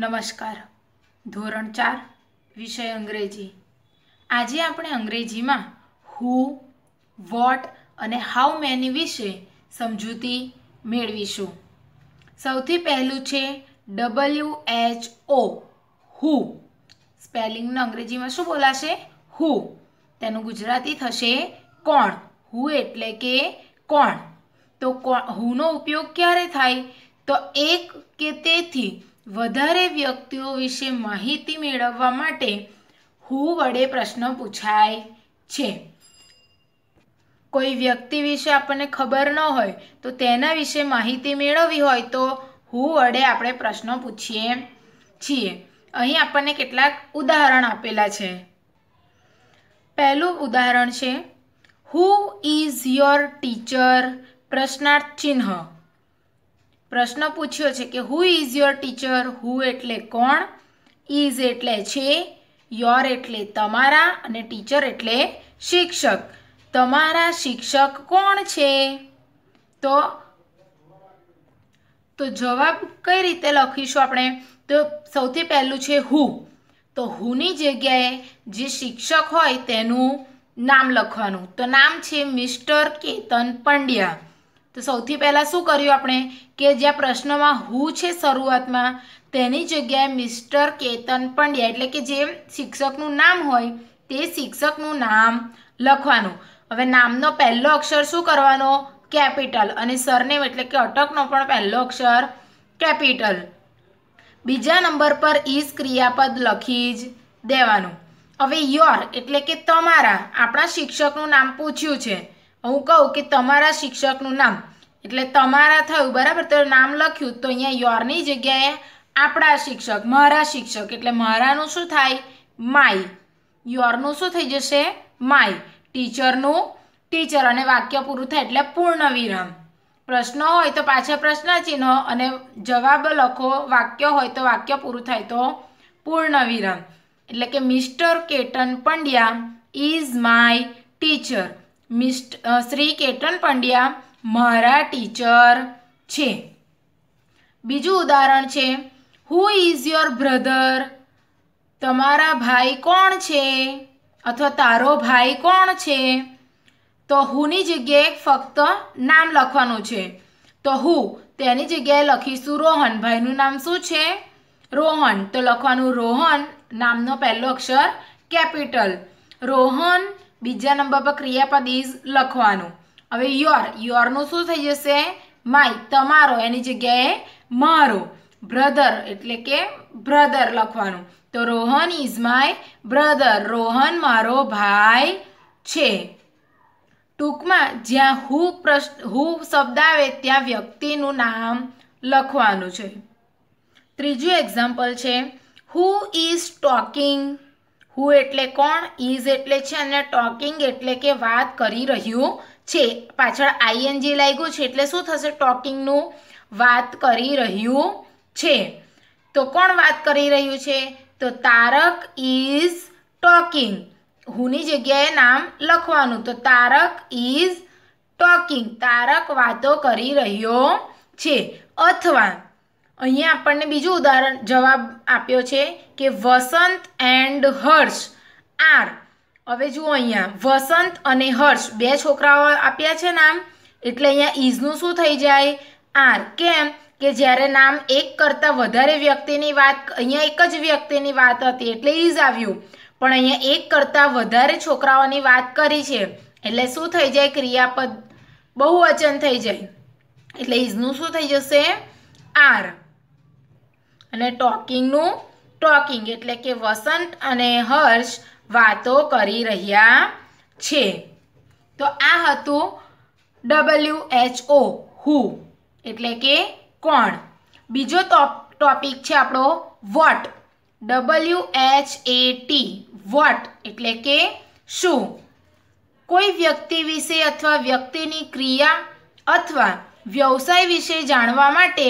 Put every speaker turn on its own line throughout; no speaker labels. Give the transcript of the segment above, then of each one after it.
નમસ્કાર ધોરણ ચાર વિષય અંગ્રેજી આજે આપણે અંગ્રેજીમાં હુ વોટ અને હાઉ મેની વિશે સમજૂતી મેળવીશું સૌથી પહેલું છે ડબલ્યુ એચ ઓ હુ સ્પેલિંગનું અંગ્રેજીમાં શું બોલાશે હુ તેનું ગુજરાતી થશે કોણ હુ એટલે કે કોણ તો હુનો ઉપયોગ ક્યારે થાય તો એક કે તેથી વધારે વ્યક્તિઓ વિશે માહિતી મેળવવા માટે હુ વડે પ્રશ્ન પૂછાય છે કોઈ વ્યક્તિ વિશે આપણને ખબર ન હોય તો તેના વિશે માહિતી મેળવવી હોય તો હુ વડે આપણે પ્રશ્ન પૂછીએ છીએ અહીં આપણને કેટલાક ઉદાહરણ આપેલા છે પહેલું ઉદાહરણ છે હુ ઇઝ યોર ટીચર પ્રશ્નાર્થ ચિહ્ન પ્રશ્ન પૂછ્યો છે કે who is your teacher who એટલે કોણ ઇઝ એટલે છે યોર એટલે તમારા અને ટીચર એટલે શિક્ષક તમારા શિક્ષક કોણ છે તો તો જવાબ કઈ રીતે લખીશું આપણે તો સૌથી પહેલું છે હુ તો હુની જગ્યાએ જે શિક્ષક હોય તેનું નામ લખવાનું તો નામ છે મિસ્ટર કેતન પંડ્યા તો સૌથી પહેલાં શું કર્યું આપણે કે જ્યાં પ્રશ્નમાં હું છે શરૂઆતમાં તેની જગ્યાએ મિસ્ટર કેતન પંડ્યા એટલે કે જે શિક્ષકનું નામ હોય તે શિક્ષકનું નામ લખવાનું હવે નામનો પહેલો અક્ષર શું કરવાનો કેપિટલ અને સરનેમ એટલે કે અટકનો પણ પહેલો અક્ષર કેપિટલ બીજા નંબર પર ઇઝ ક્રિયાપદ લખી જ દેવાનું હવે યોર એટલે કે તમારા આપણા શિક્ષકનું નામ પૂછ્યું છે હું કહું કે તમારા શિક્ષકનું નામ એટલે તમારા થયું બરાબર તો નામ લખ્યું તો અહીંયા યોરની જગ્યાએ આપણા શિક્ષક મારા શિક્ષક એટલે મારાનું શું થાય માય યોરનું શું થઈ જશે માય ટીચરનું ટીચર અને વાક્ય પૂરું થાય એટલે પૂર્ણ વિરામ પ્રશ્ન હોય તો પાછા પ્રશ્ન અને જવાબ લખો વાક્ય હોય તો વાક્ય પૂરું થાય તો પૂર્ણ વિરામ એટલે કે mister Ketan Pandya is my teacher મિસ્ટ શ્રી કેતન પંડ્યા મારા ટીચર છે બીજું ઉદાહરણ છે હુ ઇઝ યોર બ્રધર તમારા ભાઈ કોણ છે અથવા તારો ભાઈ કોણ છે તો હુની જગ્યાએ ફક્ત નામ લખવાનું છે તો હુ તેની જગ્યાએ લખીશું રોહન ભાઈનું નામ શું છે રોહન તો લખવાનું રોહન નામનો પહેલો અક્ષર કેપિટલ રોહન બીજા નંબર પર ક્રિયાપદ ઇઝ લખવાનું હવે યોર યોરનું શું થઈ જશે માય તમારો એની જગ્યાએ મારો બ્રધર એટલે કે બ્રધર લખવાનું તો Rohan is my brother Rohan મારો ભાઈ છે ટૂંકમાં જ્યાં હુ પ્રશ્ન હુ શબ્દ આવે ત્યાં વ્યક્તિનું નામ લખવાનું છે ત્રીજું એક્ઝામ્પલ છે હુ ઇઝ ટોકિંગ હુ એટલે કોણ ઇઝ એટલે છે અને ટોકિંગ એટલે કે વાત કરી રહ્યું છે પાછળ આઈએનજી લાગ્યું છે એટલે શું થશે ટોકિંગનું વાત કરી રહ્યું છે તો કોણ વાત કરી રહ્યું છે તો તારક ઇઝ ટોકિંગ હુની જગ્યાએ નામ લખવાનું તો તારક ઇઝ ટોકિંગ તારક વાતો કરી રહ્યો છે અથવા અહીંયા આપણને બીજું ઉદાહરણ જવાબ આપ્યો છે કે વસંત એન્ડ હર્ષ આર હવે જુઓ અહીંયા વસંત અને હર્ષ બે છોકરાઓ આપ્યા છે નામ એટલે અહીંયા ઇઝનું શું થઈ જાય આર કેમ કે જ્યારે નામ એક કરતાં વધારે વ્યક્તિની વાત અહીંયા એક જ વ્યક્તિની વાત હતી એટલે ઇઝ આવ્યું પણ અહીંયા એક કરતાં વધારે છોકરાઓની વાત કરી છે એટલે શું થઈ જાય ક્રિયાપદ બહુ બહુવચન થઈ જાય એટલે ઇઝનું શું થઈ જશે આર અને ટોકિંગનું ટોકિંગ એટલે કે વસંત અને હર્ષ વાતો કરી રહ્યા છે તો આ હતું ડબલ્યુ એચ ઓ હુ એટલે કે કોણ બીજો ટોપિક છે આપણો what W H A T what એટલે કે શું કોઈ વ્યક્તિ વિશે અથવા વ્યક્તિની ક્રિયા અથવા વ્યવસાય વિશે જાણવા માટે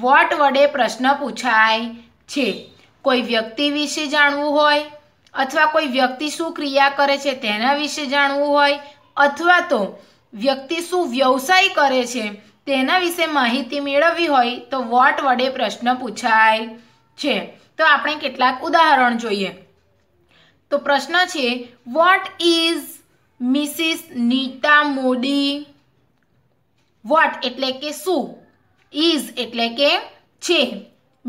વોટ વડે પ્રશ્ન પૂછાય છે કોઈ વ્યક્તિ વિશે જાણવું હોય અથવા કોઈ વ્યક્તિ શું ક્રિયા કરે છે તેના વિશે જાણવું હોય અથવા તો વ્યક્તિ શું વ્યવસાય કરે છે તેના વિશે માહિતી મેળવવી હોય તો વોટ વડે પ્રશ્ન પૂછાય છે તો આપણે કેટલાક ઉદાહરણ જોઈએ તો પ્રશ્ન છે what is Mrs Nita Modi what એટલે કે શું ઇઝ એટલે કે છે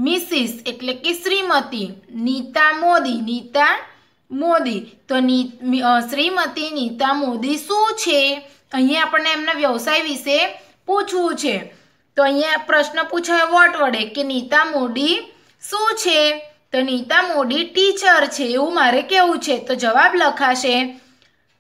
મિસિસ એટલે કે શ્રીમતી નીતા મોદી નીતા મોદી તો શ્રીમતી નીતા મોદી શું છે અહીંયા આપણને એમના વ્યવસાય વિશે પૂછવું છે તો અહીંયા પ્રશ્ન પૂછાય વોટ વડે કે નીતા મોદી શું છે તો નીતા મોદી ટીચર છે એવું મારે કેવું છે તો જવાબ લખાશે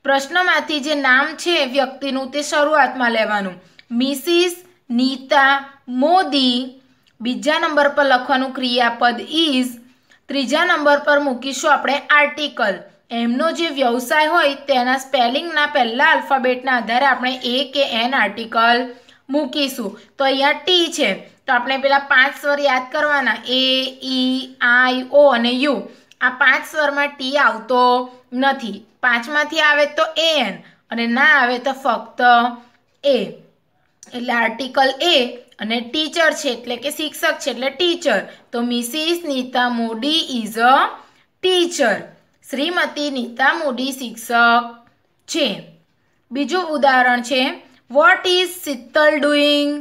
પ્રશ્નમાંથી જે નામ છે વ્યક્તિનું તે શરૂઆતમાં લેવાનું મિસિસ નીતા મોદી બીજા નંબર પર લખવાનું ક્રિયાપદ ઇઝ ત્રીજા નંબર પર મૂકીશું આપણે આર્ટિકલ એમનો જે વ્યવસાય હોય તેના સ્પેલિંગના પહેલા આલ્ફાબેટના આધારે આપણે એ કે એન આર્ટિકલ મૂકીશું તો અહીંયા ટી છે તો આપણે પેલા પાંચ સ્વર યાદ કરવાના એ ઈ આઈ ઓ અને યુ આ પાંચ સ્વરમાં ટી આવતો નથી પાંચમાંથી આવે તો એ એન અને ના આવે તો ફક્ત એ એટલે આર્ટિકલ એ અને ટીચર છે એટલે કે શિક્ષક છે એટલે ટીચર તો Mrs Nita Modi is a teacher Shrimati Nita Modi શિક્ષક છે બીજું ઉદાહરણ છે વોટ ઇઝ શીતલ ડુઈંગ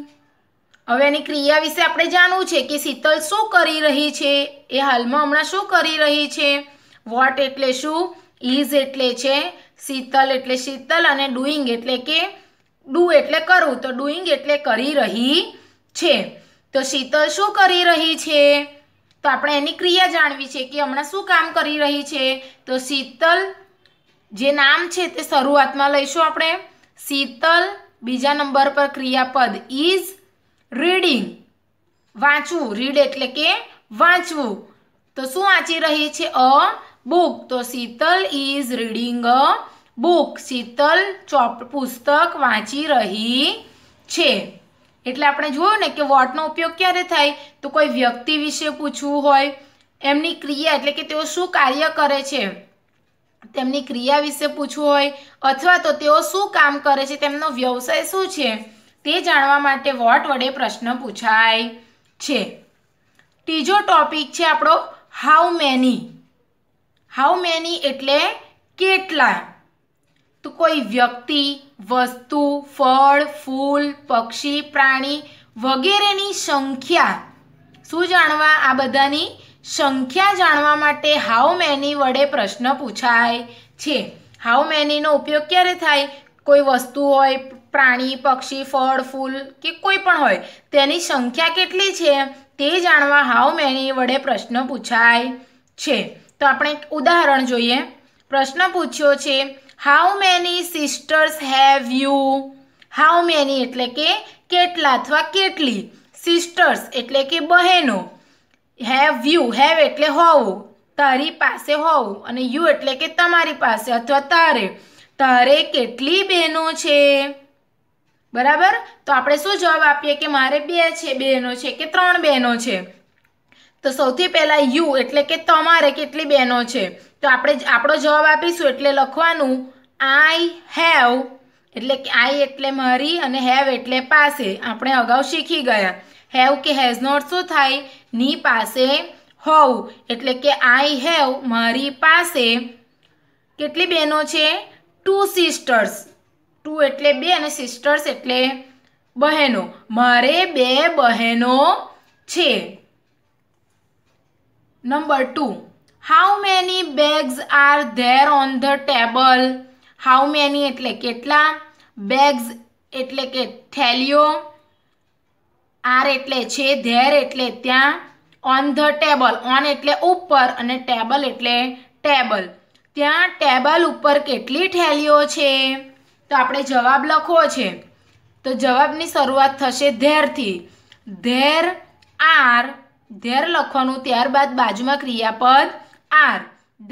હવે એની ક્રિયા વિશે આપણે જાણવું છે કે શીતલ શું કરી રહી છે એ હાલમાં હમણાં શું કરી રહી છે વોટ એટલે શું ઇઝ એટલે છે શીતલ એટલે શીતલ અને ડુઈંગ એટલે કે ડુ એટલે કરવું તો ડુઈંગ એટલે કરી રહી છે તો શીતલ શું કરી રહી છે તો આપણે એની ક્રિયા જાણવી છે કે હમણાં શું કામ કરી રહી છે તો શીતલ જે નામ છે તે શરૂઆતમાં લઈશું આપણે શીતલ બીજા નંબર પર ક્રિયાપદ ઇઝ રીડિંગ વાંચવું રીડ એટલે કે વાંચવું તો શું વાંચી રહી છે અ બુક તો Sheetal is reading a book Sheetal ચોપ પુસ્તક વાંચી રહી છે એટલે આપણે જોયું ને કે વોટનો ઉપયોગ ક્યારે થાય તો કોઈ વ્યક્તિ વિશે પૂછવું હોય એમની ક્રિયા એટલે કે તેઓ શું કાર્ય કરે છે તેમની ક્રિયા વિશે પૂછવું હોય અથવા તો તેઓ શું કામ કરે છે તેમનો વ્યવસાય શું છે તે જાણવા માટે વોટ વડે પ્રશ્ન પૂછાય છે ત્રીજો ટોપિક છે આપણો હાઉ મેની હાઉ મેની એટલે કેટલા તો કોઈ વ્યક્તિ વસ્તુ ફળ ફૂલ પક્ષી પ્રાણી વગેરેની સંખ્યા શું જાણવા આ બધાની સંખ્યા જાણવા માટે હાઉ મેની વડે પ્રશ્ન પૂછાય છે હાઉ મેનીનો ઉપયોગ ક્યારે થાય કોઈ વસ્તુ હોય પ્રાણી પક્ષી ફળ ફૂલ કે કોઈ પણ હોય તેની સંખ્યા કેટલી છે તે જાણવા હાઉ મેની વડે પ્રશ્ન પૂછાય છે તો આપણે ઉદાહરણ જોઈએ પ્રશ્ન પૂછ્યો છે how many sisters have you how many એટલે કે કેટલા અથવા કેટલી સિસ્ટર્સ એટલે કે બહેનો હેવ યુ હેવ એટલે હોવું તારી પાસે હોવું અને યુ એટલે કે તમારી પાસે અથવા તારે તારે કેટલી બહેનો છે બરાબર તો આપણે શું જવાબ આપીએ કે મારે બે છે બહેનો છે કે ત્રણ બહેનો છે તો સૌથી પહેલાં યુ એટલે કે તમારે કેટલી બહેનો છે તો આપણે આપણો જવાબ આપીશું એટલે લખવાનું આઈ હેવ એટલે કે આઈ એટલે મારી અને હેવ એટલે પાસે આપણે અગાઉ શીખી ગયા હેવ કે હેઝ નોટ શું થાય ની પાસે હોવ એટલે કે આઈ હેવ મારી પાસે કેટલી બહેનો છે ટુ સિસ્ટર્સ ટુ એટલે બે અને સિસ્ટર્સ એટલે બહેનો મારે બે બહેનો છે number two how many bags are there on the table how many એટલે કેટલા બેગ્સ એટલે કે થેલીઓ આર એટલે છે ધેર એટલે ત્યાં ઓન ધ ટેબલ ઓન એટલે ઉપર અને ટેબલ એટલે ટેબલ ત્યાં ટેબલ ઉપર કેટલી થેલીઓ છે તો આપણે જવાબ લખવો છે તો જવાબની શરૂઆત થશે ધેરથી ધેર આર ધેર લખવાનું ત્યારબાદ બાજુમાં ક્રિયાપદ આર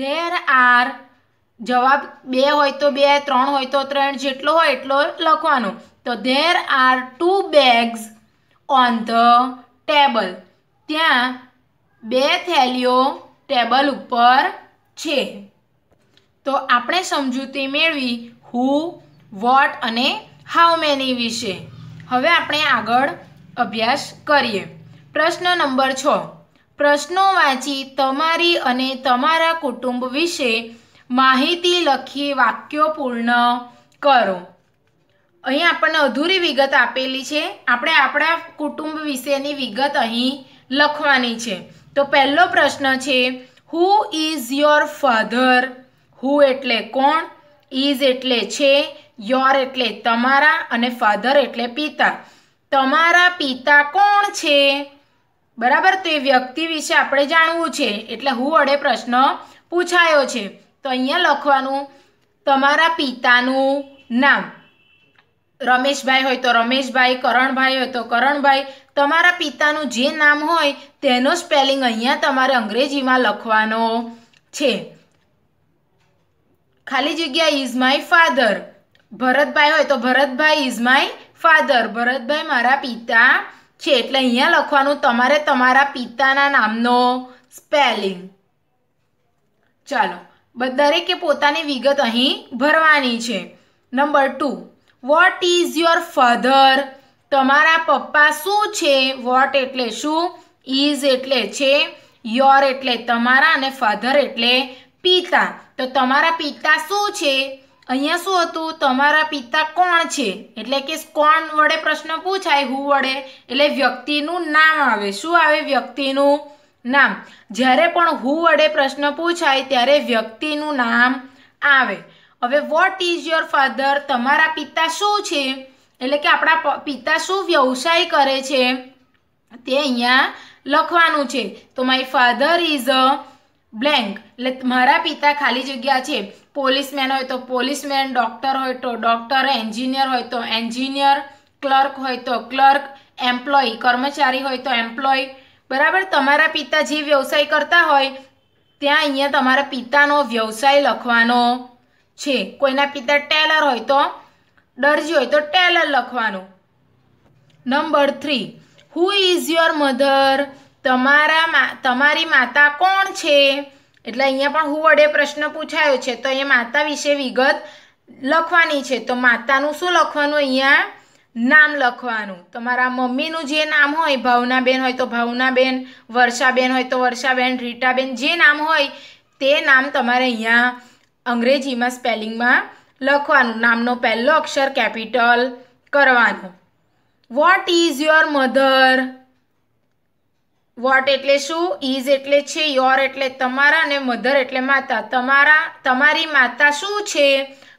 ધેર આર જવાબ બે હોય તો બે ત્રણ હોય તો ત્રણ જેટલો હોય એટલો લખવાનો તો there are two bags on the table ત્યાં બે થેલીઓ ટેબલ ઉપર છે તો આપણે સમજૂતી મેળવી હુ વોટ અને હાઉ મેની વિશે હવે આપણે આગળ અભ્યાસ કરીએ પ્રશ્ન નંબર છ પ્રશ્નો વાંચી તમારી અને તમારા કુટુંબ વિશે માહિતી લખી વાક્યો પૂર્ણ કરો અહીં આપણને અધૂરી વિગત આપેલી છે આપણે આપણા કુટુંબ વિશેની વિગત અહીં લખવાની છે તો પહેલો પ્રશ્ન છે who is your father who એટલે કોણ ઇઝ એટલે છે યોર એટલે તમારા અને ફાધર એટલે પિતા તમારા પિતા કોણ છે બરાબર તો એ વ્યક્તિ વિશે આપણે જાણવું છે એટલે હું અડે પ્રશ્ન પૂછાયો છે તો અહીંયા લખવાનું તમારા પિતાનું નામ રમેશભાઈ હોય તો રમેશભાઈ કરણભાઈ હોય તો કરણભાઈ તમારા પિતાનું જે નામ હોય તેનો સ્પેલિંગ અહીંયા તમારે અંગ્રેજીમાં લખવાનો છે ખાલી જગ્યા ઇઝ માય ફાધર ભરતભાઈ હોય તો Bharatbhai is my father Bharatbhai મારા પિતા છે એટલે અહીંયા લખવાનું તમારે તમારા પિતાના નામનો સ્પેલિંગ ચાલો દરેકે પોતાની વિગત અહીં ભરવાની છે number two what is your father તમારા પપ્પા શું છે વોટ એટલે શું ઇઝ એટલે છે યોર એટલે તમારા અને ફાધર એટલે પિતા તો તમારા પિતા શું છે અહીંયા શું હતું તમારા પિતા કોણ છે એટલે કે કોણ વડે પ્રશ્ન પૂછાય હું વડે એટલે વ્યક્તિનું નામ આવે શું આવે વ્યક્તિનું નામ જ્યારે પણ હું વડે પ્રશ્ન પૂછાય ત્યારે વ્યક્તિનું નામ આવે હવે વોટ ઇઝ યોર ફાધર તમારા પિતા શું છે એટલે કે આપણા પિતા શું વ્યવસાય કરે છે તે અહીંયા લખવાનું છે તો my father is a blank એટલે મારા પિતા ખાલી જગ્યા છે પોલીસમેન હોય તો પોલીસમેન ડૉક્ટર હોય તો ડૉક્ટર એન્જિનિયર હોય તો એન્જિનિયર ક્લર્ક હોય તો ક્લર્ક એમ્પ્લોય કર્મચારી હોય તો એમ્પ્લોય બરાબર તમારા પિતા જે વ્યવસાય કરતા હોય ત્યાં અહીંયા તમારા પિતાનો વ્યવસાય લખવાનો છે કોઈના પિતા ટેલર હોય તો દરજી હોય તો ટેલર લખવાનું number three who is your mother તમારા તમારી માતા કોણ છે એટલે અહીંયા પણ હું વડે પ્રશ્ન પૂછાયો છે તો અહીંયા માતા વિશે વિગત લખવાની છે તો માતાનું શું લખવાનું અહીંયા નામ લખવાનું તમારા મમ્મીનું જે નામ હોય ભાવનાબેન હોય તો ભાવનાબેન વર્ષાબેન હોય તો વર્ષાબેન રીટાબેન જે નામ હોય તે નામ તમારે અહીંયા અંગ્રેજીમાં સ્પેલિંગમાં લખવાનું નામનો પહેલો અક્ષર કેપિટલ કરવાનો what is your mother what એટલે શું ઇઝ એટલે છે યોર એટલે તમારા અને મધર એટલે માતા તમારા તમારી માતા શું છે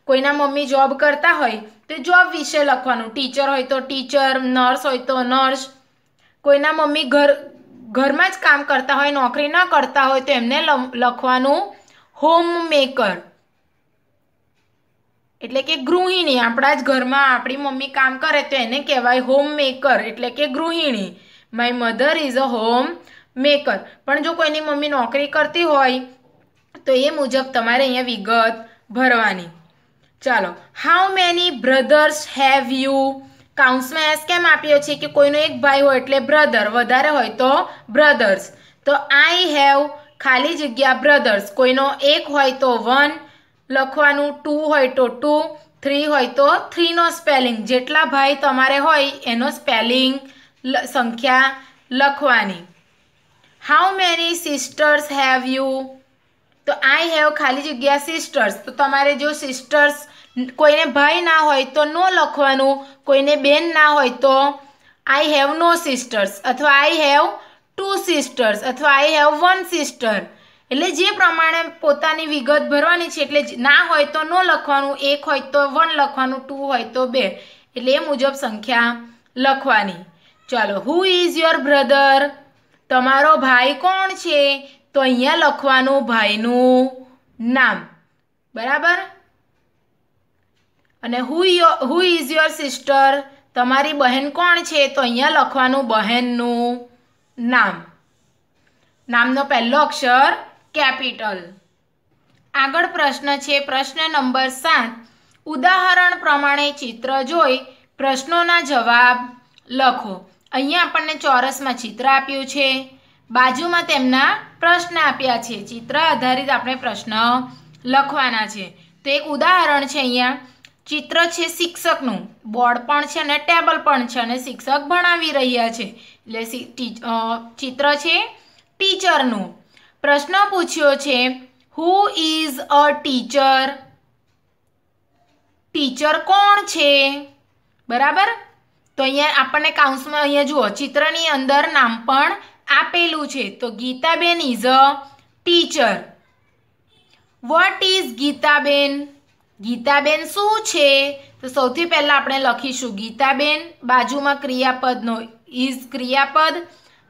કોઈના મમ્મી જોબ કરતા હોય તો જોબ વિશે લખવાનું ટીચર હોય તો ટીચર નર્સ હોય તો નર્સ કોઈના મમ્મી ઘર ઘરમાં જ કામ કરતા હોય નોકરી ન કરતા હોય તો એમને લખવાનું હોમ મેકર એટલે કે ગૃહિણી આપણા જ ઘરમાં આપણી મમ્મી કામ કરે તો એને કહેવાય હોમ મેકર એટલે કે ગૃહિણી my mother is a home maker પણ જો કોઈની મમ્મી નોકરી કરતી હોય તો એ મુજબ તમારે અહીંયા વિગત ભરવાની ચાલો how many brothers have you કાઉન્સમાં એસ કેમ આપ્યો છે કે કોઈનો એક ભાઈ હોય એટલે બ્રધર વધારે હોય તો બ્રધર્સ તો આઈ હેવ ખાલી જગ્યા બ્રધર્સ કોઈનો એક હોય તો વન લખવાનું ટુ હોય તો ટુ થ્રી હોય તો થ્રીનો સ્પેલિંગ જેટલા ભાઈ તમારે હોય એનો સ્પેલિંગ સંખ્યા લખવાની how many sisters have you તો આઈ હેવ ખાલી જગ્યા સિસ્ટર્સ તો તમારે જો સિસ્ટર્સ કોઈને ભાઈ ના હોય તો નો લખવાનું કોઈને બેન ના હોય તો આઈ હેવ નો સિસ્ટર્સ અથવા આઈ હેવ ટુ સિસ્ટર્સ અથવા આઈ હેવ વન સિસ્ટર એટલે જે પ્રમાણે પોતાની વિગત ભરવાની છે એટલે ના હોય તો નો લખવાનું એક હોય તો વન લખવાનું ટુ હોય તો બે એટલે એ મુજબ સંખ્યા લખવાની ચાલો હુ ઇઝ યોર બ્રધર તમારો ભાઈ કોણ છે તો અહીંયા લખવાનું ભાઈનું નામ બરાબર અને હુ યો હુ ઇઝ યોર સિસ્ટર તમારી બહેન કોણ છે તો અહીંયા લખવાનું બહેનનું નામ નામનો પહેલો અક્ષર કેપિટલ આગળ પ્રશ્ન છે પ્રશ્ન નંબર સાત ઉદાહરણ પ્રમાણે ચિત્ર જોઈ પ્રશ્નોના જવાબ લખો અહીંયા આપણને ચોરસમાં ચિત્ર આપ્યું છે બાજુમાં તેમના પ્રશ્ન આપ્યા છે ચિત્ર આધારિત આપણે પ્રશ્ન લખવાના છે તો એક ઉદાહરણ છે અહીંયા ચિત્ર છે શિક્ષકનું બોર્ડ પણ છે અને ટેબલ પણ છે અને શિક્ષક ભણાવી રહ્યા છે એટલે ચિત્ર છે ટીચરનું પ્રશ્ન પૂછ્યો છે who is a teacher teacher કોણ છે બરાબર તો અહીંયા આપણને કાઉન્સમાં અહીંયા જુઓ ચિત્રની અંદર નામ પણ આપેલું છે તો Geetaben is a teacher what is Geetaben Geetaben શું છે તો સૌથી પહેલાં આપણે લખીશું ગીતાબેન બાજુમાં ક્રિયાપદનો ઇઝ ક્રિયાપદ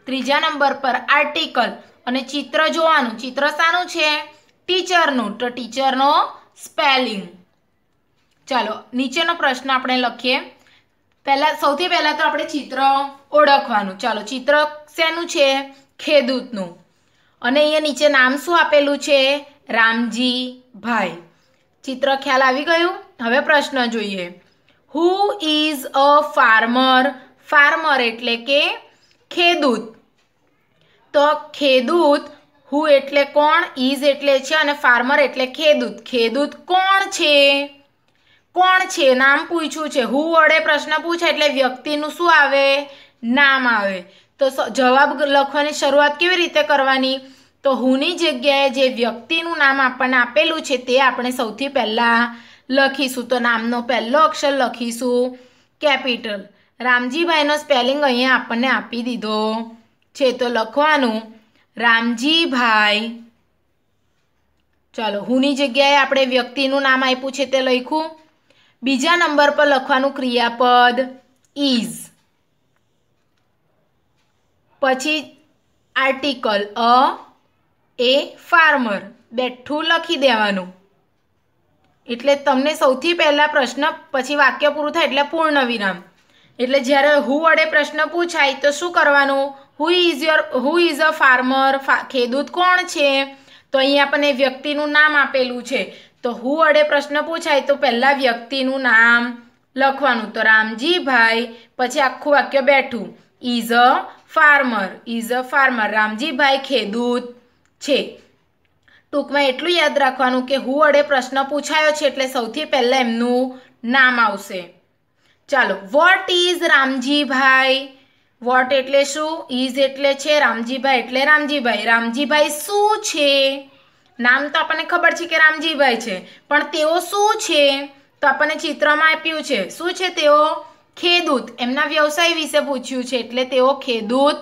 ત્રીજા નંબર પર આર્ટિકલ અને ચિત્ર જોવાનું ચિત્ર શાનું છે ટીચરનું તો ટીચરનો સ્પેલિંગ ચાલો નીચેનો પ્રશ્ન આપણે લખીએ પહેલાં સૌથી પહેલાં તો આપણે ચિત્ર ઓળખવાનું ચાલો ચિત્ર શેનું છે ખેદૂતનું અને અહીંયા નીચે નામ શું આપેલું છે રામજી ભાઈ ચિત્ર ખ્યાલ આવી ગયું હવે પ્રશ્ન જોઈએ who is a farmer farmer એટલે કે ખેદૂત તો ખેદૂત હુ એટલે કોણ ઇઝ એટલે છે અને ફાર્મર એટલે ખેદૂત ખેદૂત કોણ છે કોણ છે નામ પૂછ્યું છે હું વડે પ્રશ્ન પૂછે એટલે વ્યક્તિનું શું આવે નામ આવે તો જવાબ લખવાની શરૂઆત કેવી રીતે કરવાની તો હુંની જગ્યાએ જે વ્યક્તિનું નામ આપણને આપેલું છે તે આપણે સૌથી પહેલાં લખીશું તો નામનો પહેલો અક્ષર લખીશું કેપિટલ રામજીભાઈનો સ્પેલિંગ અહીંયા આપણને આપી દીધો છે તો લખવાનું રામજીભાઈ ચાલો હુંની જગ્યાએ આપણે વ્યક્તિનું નામ આપ્યું છે તે લખ્યું બીજા નંબર પર લખવાનું ક્રિયાપદ ઇઝ પછી આર્ટિકલ અ એ ફાર્મર બેઠું લખી દેવાનું એટલે તમને સૌથી પહેલાં પ્રશ્ન પછી વાક્ય પૂરું થાય એટલે પૂર્ણ વિરામ એટલે જ્યારે હું વડે પ્રશ્ન પૂછાય તો શું કરવાનું who is your who is a farmer ખેડૂત કોણ છે તો અહીં આપણને વ્યક્તિનું નામ આપેલું છે તો હું અડે પ્રશ્ન પૂછાય તો પહેલાં વ્યક્તિનું નામ લખવાનું તો રામજીભાઈ પછી આખું વાક્ય બેઠું is a farmer is a farmer Ramjibhai ખેડૂત છે ટૂંકમાં એટલું યાદ રાખવાનું કે હું અડે પ્રશ્ન પૂછાયો છે એટલે સૌથી પહેલાં એમનું નામ આવશે ચાલો વોટ ઇઝ રામજીભાઈ વોટ એટલે શું ઇઝ એટલે છે રામજીભાઈ એટલે રામજીભાઈ રામજીભાઈ શું છે નામ તો આપણને ખબર છે કે રામજીભાઈ છે પણ તેઓ શું છે તો આપણને ચિત્રમાં આપ્યું છે શું છે તેઓ ખેદૂત એમના વ્યવસાય વિશે પૂછ્યું છે એટલે તેઓ ખેદૂત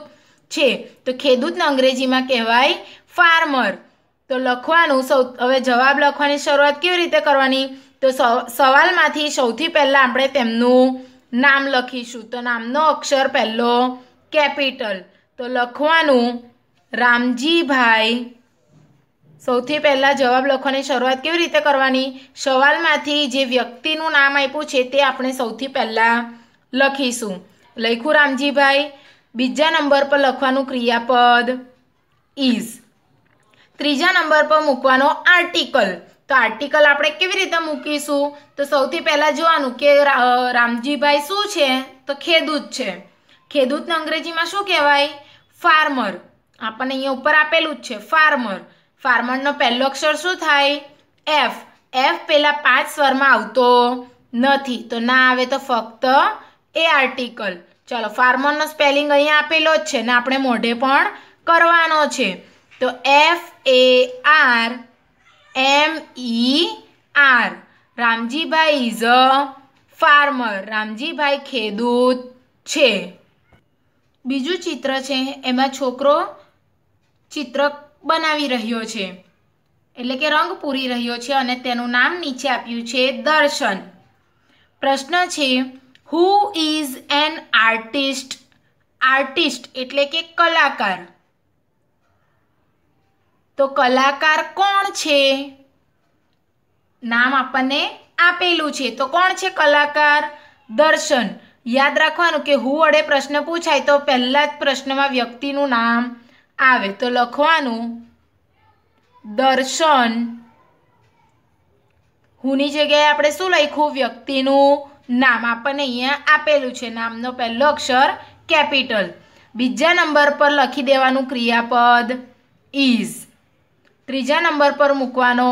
છે તો ખેદૂતને અંગ્રેજીમાં કહેવાય ફાર્મર તો લખવાનું સૌ હવે જવાબ લખવાની શરૂઆત કેવી રીતે કરવાની તો સવાલમાંથી સૌથી પહેલાં આપણે તેમનું નામ લખીશું તો નામનો અક્ષર પહેલો કેપિટલ તો લખવાનું રામજીભાઈ સૌથી પહેલાં જવાબ લખવાની શરૂઆત કેવી રીતે કરવાની સવાલમાંથી જે વ્યક્તિનું નામ આપ્યું છે તે આપણે સૌથી પહેલાં લખીશું લખ્યું રામજીભાઈ બીજા નંબર પર લખવાનું ક્રિયાપદ ઇઝ ત્રીજા નંબર પર મૂકવાનો આર્ટિકલ તો આર્ટિકલ આપણે કેવી રીતે મૂકીશું તો સૌથી પહેલાં જોવાનું કે રામજીભાઈ શું છે તો ખેડૂત છે ખેડૂતને અંગ્રેજીમાં શું કહેવાય ફાર્મર આપણને અહીંયા ઉપર આપેલું જ છે ફાર્મર ફાર્મરનો પહેલો અક્ષર શું થાય એફ એફ પહેલાં પાંચ સ્વરમાં આવતો નથી તો ના આવે તો ફક્ત એ આર્ટિકલ ચલો ફાર્મરનો સ્પેલિંગ અહીંયા આપેલો જ છે ને આપણે મોઢે પણ કરવાનો છે તો F A R M E R Ramjibhai is a farmer Ramjibhai ખેડૂત છે બીજું ચિત્ર છે એમાં છોકરો ચિત્ર બનાવી રહ્યો છે એટલે કે રંગ પૂરી રહ્યો છે અને તેનું નામ નીચે આપ્યું છે દર્શન પ્રશ્ન છે who is an artist artist એટલે કે કલાકાર તો કલાકાર કોણ છે નામ આપણને આપેલું છે તો કોણ છે કલાકાર દર્શન યાદ રાખવાનું કે હું વડે પ્રશ્ન પૂછાય તો પહેલાં જ પ્રશ્નમાં વ્યક્તિનું નામ આવે તો લખવાનું દર્શન હુંની જગ્યાએ આપણે શું લખ્યું વ્યક્તિનું નામ આપણને અહીંયા આપેલું છે નામનો પહેલો અક્ષર કેપિટલ બીજા નંબર પર લખી દેવાનું ક્રિયાપદ ઇઝ ત્રીજા નંબર પર મૂકવાનો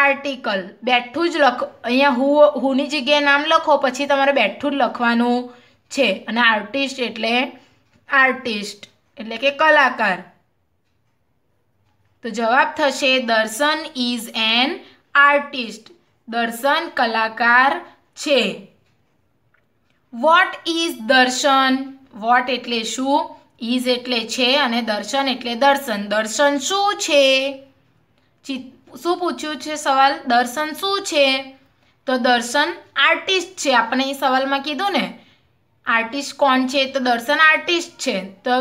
આર્ટિકલ બેઠું જ લખ અહીંયા હુ હુની જગ્યાએ નામ લખો પછી તમારે બેઠું જ લખવાનું છે અને આર્ટિસ્ટ એટલે આર્ટિસ્ટ એટલે કે કલાકાર તો જવાબ થશે દર્શન ઇઝ એન આર્ટિસ્ટ દર્શન કલાકાર છે વોટ ઇઝ દર્શન વોટ એટલે શું ઇઝ એટલે છે અને દર્શન એટલે દર્શન દર્શન શું છે શું પૂછ્યું છે સવાલ દર્શન શું છે તો દર્શન આર્ટિસ્ટ છે આપણે એ સવાલમાં કીધું ને આર્ટિસ્ટ કોણ છે તો દર્શન આર્ટિસ્ટ છે તો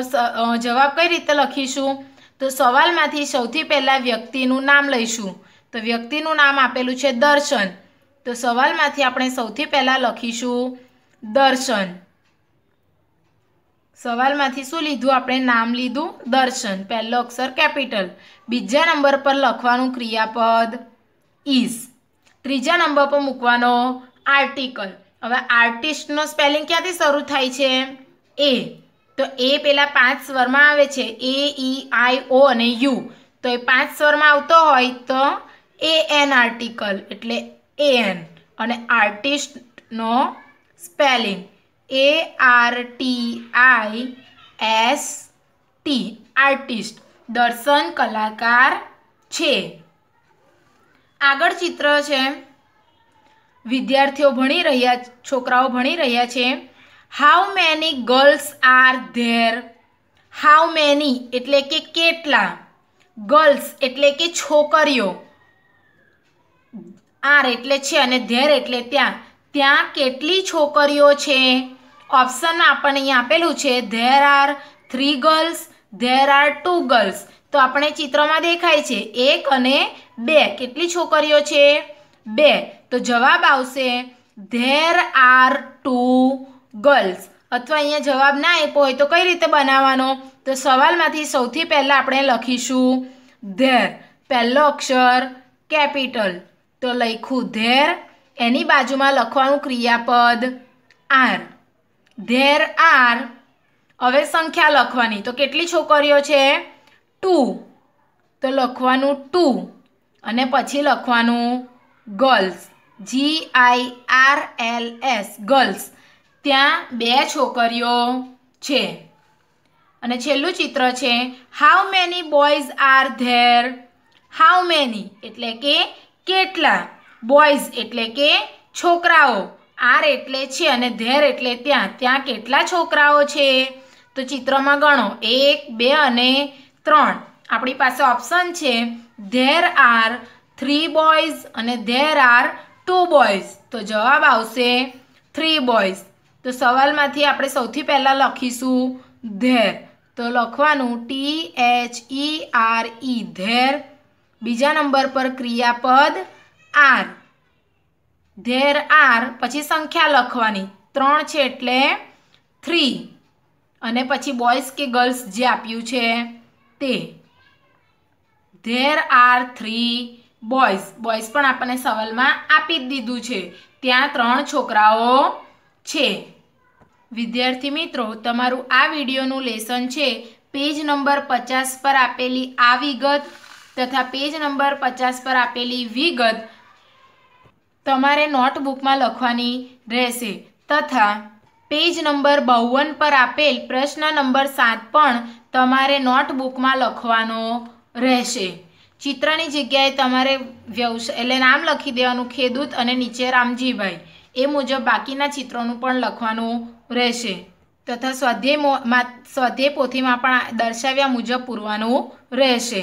જવાબ કઈ રીતે લખીશું તો સવાલમાંથી સૌથી પહેલાં વ્યક્તિનું નામ લઈશું તો વ્યક્તિનું નામ આપેલું છે દર્શન તો સવાલમાંથી આપણે સૌથી પહેલાં લખીશું દર્શન સવાલમાંથી શું લીધું આપણે નામ લીધું દર્શન પહેલો અક્ષર કેપિટલ બીજા નંબર પર લખવાનું ક્રિયાપદ ઇઝ ત્રીજા નંબર પર મૂકવાનો આર્ટિકલ હવે આર્ટિસ્ટનો સ્પેલિંગ ક્યાંથી શરૂ થાય છે એ તો એ પેલા પાંચ સ્વરમાં આવે છે એ ઈ આઈ ઓ અને યુ તો એ પાંચ સ્વરમાં આવતો હોય તો એ એન આર્ટિકલ એટલે એ એન અને આર્ટિસ્ટનો spelling A R T I S T artist Darshan કલાકાર છે આગળ ચિત્ર છે વિદ્યાર્થીઓ ભણી રહ્યા છોકરાઓ ભણી રહ્યા છે how many girls are there how many એટલે કે કેટલા ગર્લ્સ એટલે કે છોકરીઓ આર એટલે છે અને ધેર એટલે ત્યાં ત્યાં કેટલી છોકરીઓ છે ઓપ્શન આપણને અહીં આપેલું છે there are three girls there are two girls તો આપણે ચિત્રમાં દેખાય છે એક અને બે કેટલી છોકરીઓ છે બે તો જવાબ આવશે ધેર આર ટુ ગર્લ્સ અથવા અહીંયા જવાબ ના આપ્યો હોય તો કઈ રીતે બનાવવાનો તો સવાલમાંથી સૌથી પહેલાં આપણે લખીશું ધેર પહેલો અક્ષર કેપિટલ તો લખ્યું ધેર એની બાજુમાં લખવાનું ક્રિયાપદ આર ધેર આર હવે સંખ્યા લખવાની તો કેટલી છોકરીઓ છે ટુ તો લખવાનું ટુ અને પછી લખવાનું girls G I R L S girls ત્યાં બે છોકરીઓ છે અને છેલ્લું ચિત્ર છે how many boys are there how many એટલે કે કેટલા બોયઝ એટલે કે છોકરાઓ આર એટલે છે અને ધેર એટલે ત્યાં ત્યાં કેટલા છોકરાઓ છે તો ચિત્રમાં ગણો એક બે અને ત્રણ આપણી પાસે ઓપ્શન છે ધેર આર થ્રી બોયઝ અને ધેર આર ટુ બોયઝ તો જવાબ આવશે થ્રી બોયઝ તો સવાલમાંથી આપણે સૌથી પહેલાં લખીશું ધેર તો લખવાનું T H E R E there બીજા નંબર પર ક્રિયાપદ આર ધેર આર પછી સંખ્યા લખવાની ત્રણ છે એટલે થ્રી અને પછી બોયઝ કે ગર્લ્સ જે આપ્યું છે તે there are three boys boys પણ આપણને સવાલમાં આપી જ દીધું છે ત્યાં ત્રણ છોકરાઓ છે વિદ્યાર્થી મિત્રો તમારું આ વિડીયોનું લેસન છે પેજ નંબર પચાસ પર આપેલી આ વિગત તથા પેજ નંબર પચાસ પર આપેલી વિગત તમારે નોટબુકમાં લખવાની રહેશે તથા પેજ નંબર બાવન પર આપેલ પ્રશ્ન નંબર સાત પણ તમારે નોટબુકમાં લખવાનો રહેશે ચિત્રની જગ્યાએ તમારે વ્યવસાય એટલે નામ લખી દેવાનું ખેડૂત અને નીચે રામજીભાઈ એ મુજબ બાકીના ચિત્રોનું પણ લખવાનું રહેશે તથા સ્વાધ્યાય સ્વાધ્યાય પોથીમાં પણ દર્શાવ્યા મુજબ પૂરવાનું રહેશે